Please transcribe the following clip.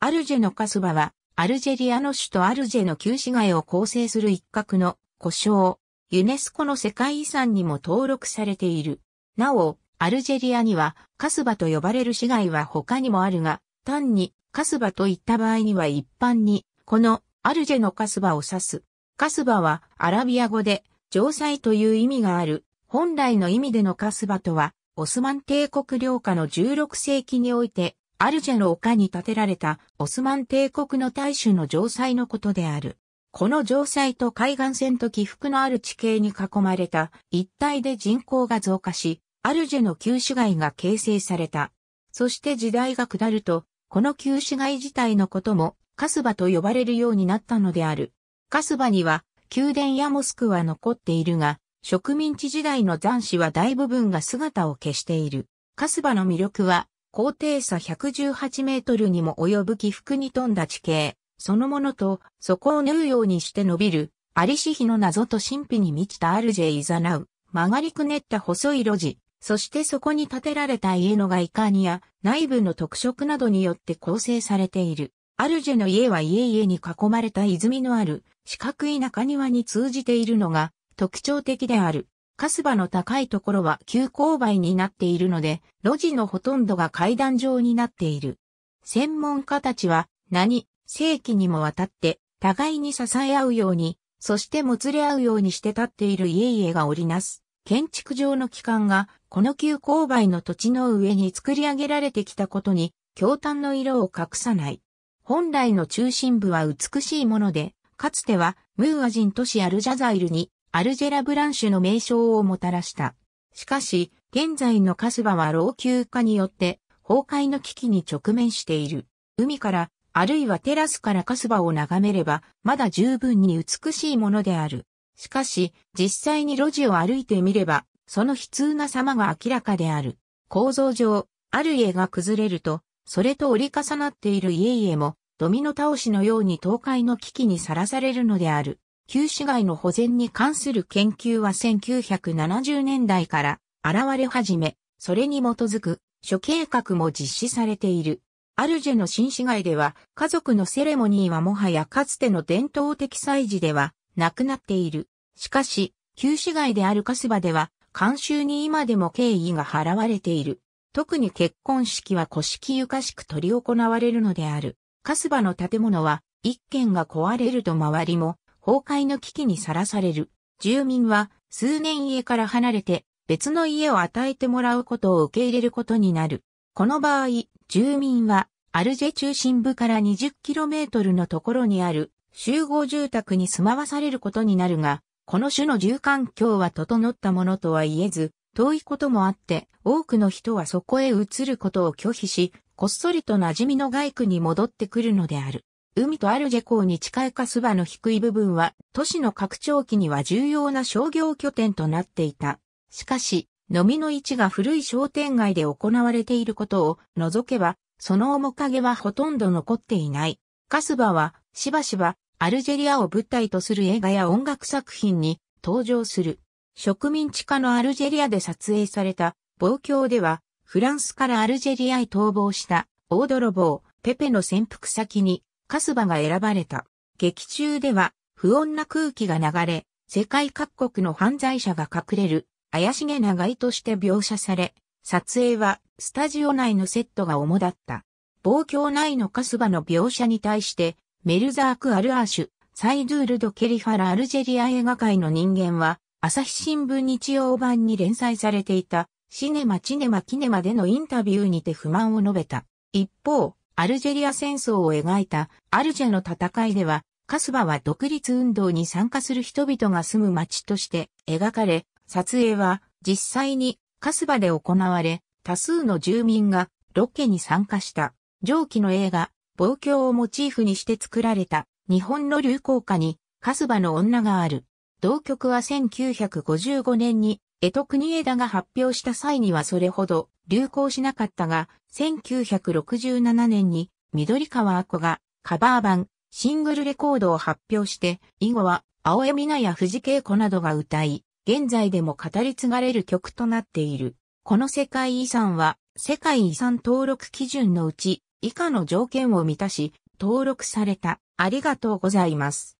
アルジェのカスバは、アルジェリアの首都アルジェの旧市街を構成する一角の故障、ユネスコの世界遺産にも登録されている。なお、アルジェリアにはカスバと呼ばれる市街は他にもあるが、単にカスバといった場合には一般に、このアルジェのカスバを指す。カスバはアラビア語で城塞という意味がある。本来の意味でのカスバとは、オスマン帝国領下の16世紀においてアルジェの丘に建てられたオスマン帝国の大衆の城塞のことである。この城塞と海岸線と起伏のある地形に囲まれた一帯で人口が増加し、アルジェの旧市街が形成された。そして時代が下ると、この旧市街自体のことも、カスバと呼ばれるようになったのである。カスバには、宮殿やモスクは残っているが、植民地時代の残滓は大部分が姿を消している。カスバの魅力は、高低差118メートルにも及ぶ起伏に富んだ地形、そのものと、そこを縫うようにして伸びる、ありし日の謎と神秘に満ちたアルジェイザナウ、曲がりくねった細い路地、そしてそこに建てられた家の外観や内部の特色などによって構成されている。アルジェの家は家々に囲まれた泉のある四角い中庭に通じているのが特徴的である。カスバの高いところは急勾配になっているので、路地のほとんどが階段状になっている。専門家たちは、何、世紀にもわたって、互いに支え合うように、そしてもつれ合うようにして立っている家々が織りなす。建築上の機関が、この急勾配の土地の上に作り上げられてきたことに、京丹の色を隠さない。本来の中心部は美しいもので、かつてはムーア人都市アルジャザイルにアルジェラ・ブランシュの名称をもたらした。しかし、現在のカスバは老朽化によって崩壊の危機に直面している。海から、あるいはテラスからカスバを眺めれば、まだ十分に美しいものである。しかし、実際に路地を歩いてみれば、その悲痛な様が明らかである。構造上、ある家が崩れると、それと折り重なっている家々も、ドミノ倒しのように倒壊の危機にさらされるのである。旧市街の保全に関する研究は1970年代から現れ始め、それに基づく諸計画も実施されている。アルジェの新市街では家族のセレモニーはもはやかつての伝統的祭事ではなくなっている。しかし、旧市街であるカスバでは慣習に今でも敬意が払われている。特に結婚式は古式ゆかしく執り行われるのである。カスバの建物は一軒が壊れると周りも崩壊の危機にさらされる。住民は数年家から離れて別の家を与えてもらうことを受け入れることになる。この場合、住民はアルジェ中心部から 20km のところにある集合住宅に住まわされることになるが、この種の住環境は整ったものとは言えず、遠いこともあって多くの人はそこへ移ることを拒否し、こっそりと馴染みの外区に戻ってくるのである。海とアルジェ港に近いカスバの低い部分は、都市の拡張期には重要な商業拠点となっていた。しかし、飲みの位置が古い商店街で行われていることを除けば、その面影はほとんど残っていない。カスバは、しばしば、アルジェリアを舞台とする映画や音楽作品に登場する。植民地下のアルジェリアで撮影された、望郷では、フランスからアルジェリアへ逃亡した、大泥棒、ペペの潜伏先に、カスバが選ばれた。劇中では不穏な空気が流れ、世界各国の犯罪者が隠れる怪しげな街として描写され、撮影はスタジオ内のセットが主だった。望郷内のカスバの描写に対して、メルザーク・アルアーシュ、サイドゥール・ド・ケリファラ・アルジェリア映画界の人間は、朝日新聞日曜版に連載されていた、シネマ・チネマ・キネマでのインタビューにて不満を述べた。一方、アルジェリア戦争を描いたアルジェの戦いでは、カスバは独立運動に参加する人々が住む街として描かれ、撮影は実際にカスバで行われ、多数の住民がロケに参加した。上記の映画、望郷をモチーフにして作られた日本の流行歌にカスバの女がある。同曲は1955年に江戸国枝が発表した際にはそれほど流行しなかったが、1967年に緑川アコがカバー版シングルレコードを発表して、以後は青江美奈や藤恵子などが歌い、現在でも語り継がれる曲となっている。この世界遺産は世界遺産登録基準のうち以下の条件を満たし、登録された。ありがとうございます。